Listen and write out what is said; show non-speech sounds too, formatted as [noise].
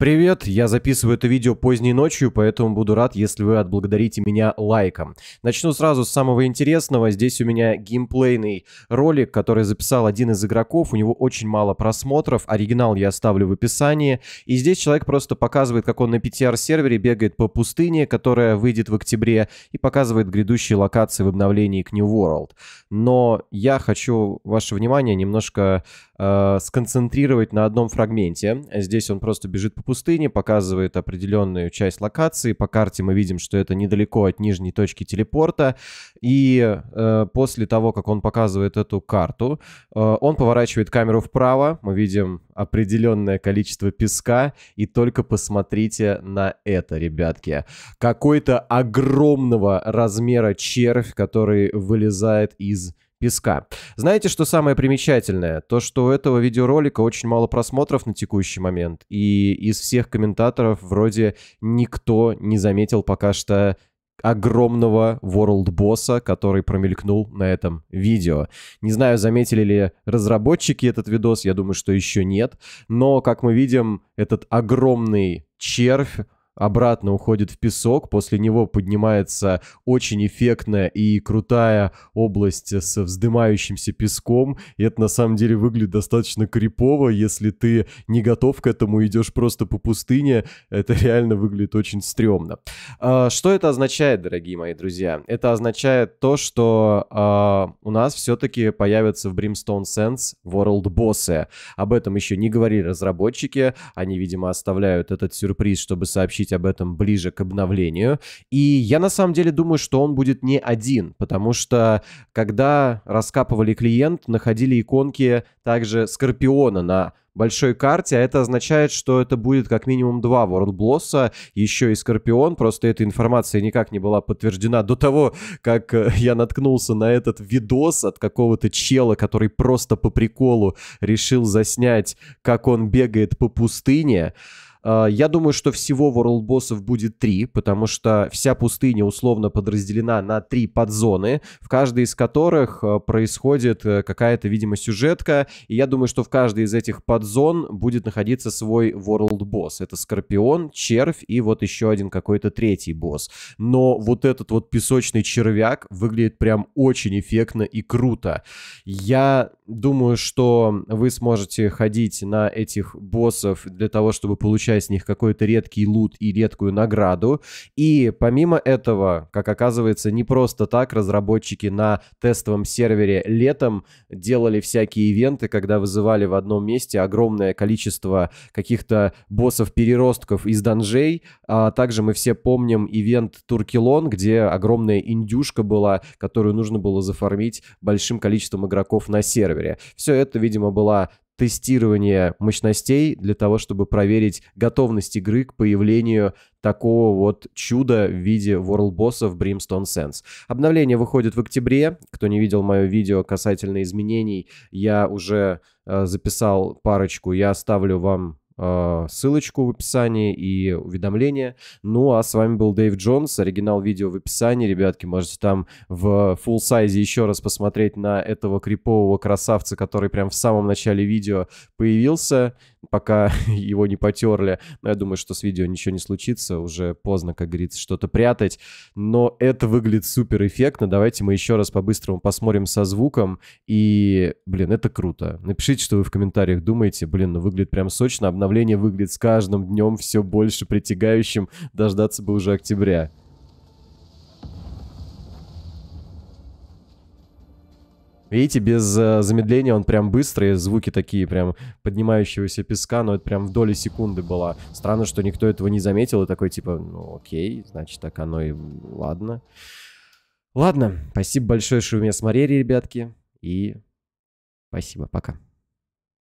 Привет, я записываю это видео поздней ночью, поэтому буду рад, если вы отблагодарите меня лайком. Начну сразу с самого интересного. Здесь у меня геймплейный ролик, который записал один из игроков. У него очень мало просмотров. Оригинал я оставлю в описании. И здесь человек просто показывает, как он на PTR-сервере бегает по пустыне, которая выйдет в октябре, и показывает грядущие локации в обновлении к New World. Но я хочу ваше внимание немножко э, сконцентрировать на одном фрагменте. Здесь он просто бежит по пустыне, показывает определенную часть локации. По карте мы видим, что это недалеко от нижней точки телепорта. И э, после того, как он показывает эту карту, э, он поворачивает камеру вправо. Мы видим определенное количество песка. И только посмотрите на это, ребятки. Какой-то огромного размера червь, который вылезает из песка. Знаете, что самое примечательное? То, что у этого видеоролика очень мало просмотров на текущий момент. И из всех комментаторов вроде никто не заметил пока что огромного World босса, который промелькнул на этом видео. Не знаю, заметили ли разработчики этот видос, я думаю, что еще нет, но, как мы видим, этот огромный червь обратно уходит в песок, после него поднимается очень эффектная и крутая область с вздымающимся песком, и это на самом деле выглядит достаточно крипово, если ты не готов к этому, идешь просто по пустыне, это реально выглядит очень стрёмно. А, что это означает, дорогие мои друзья? Это означает то, что а, у нас все-таки появятся в Brimstone Sense World боссы. Об этом еще не говорили разработчики, они, видимо, оставляют этот сюрприз, чтобы сообщить поговорить об этом ближе к обновлению. И я на самом деле думаю, что он будет не один, потому что когда раскапывали клиент, находили иконки также Скорпиона на большой карте, а это означает, что это будет как минимум два World Bloss'а, еще и Скорпион, просто эта информация никак не была подтверждена до того, как э, я наткнулся на этот видос от какого-то чела, который просто по приколу решил заснять, как он бегает по пустыне. А, я думаю, что всего world боссов будет три, потому что вся пустыня условно подразделена на три подзоны, в каждой из которых э, происходит э, какая-то, видимо, сюжетка. И я думаю, что в каждой из этих подзон будет находиться свой world босс. Это Скорпион, Червь и вот еще один какой-то третий босс. Но вот этот вот песочный червяк выглядит прям очень эффектно и круто. Я думаю, что вы сможете ходить на этих боссов для того, чтобы получать получая с них какой-то редкий лут и редкую награду. И помимо этого, как оказывается, не просто так разработчики на тестовом сервере летом делали всякие ивенты, когда вызывали в одном месте огромное количество каких-то боссов-переростков из данжей. А также мы все помним ивент Туркилон, где огромная индюшка была, которую нужно было зафармить большим количеством игроков на сервере. Все это, видимо, была тестирование мощностей для того, чтобы проверить готовность игры к появлению такого вот чуда в виде World Boss в Brimstone Sense. Обновление выходит в октябре. Кто не видел мое видео касательно изменений, я уже э, записал парочку. Я оставлю вам Э, ссылочку в описании и уведомления. Ну, а с вами был Дэйв Джонс, оригинал видео в описании, ребятки, можете там в full сайзе еще раз посмотреть на этого крипового красавца, который прям в самом начале видео появился пока [laughs] его не потерли. Но я думаю, что с видео ничего не случится, уже поздно, как говорится, что-то прятать. Но это выглядит супер эффектно. Давайте мы еще раз по-быстрому посмотрим со звуком. И, блин, это круто. Напишите, что вы в комментариях думаете. Блин, ну выглядит прям сочно. Обновление выглядит с каждым днем все больше притягающим. Дождаться бы уже октября. Видите, без э, замедления он прям быстрый, звуки такие прям поднимающегося песка, но это прям в доли секунды было. Странно, что никто этого не заметил и такой типа, ну окей, значит так оно и ладно. Ладно, спасибо большое, что вы меня смотрели, ребятки, и спасибо, пока.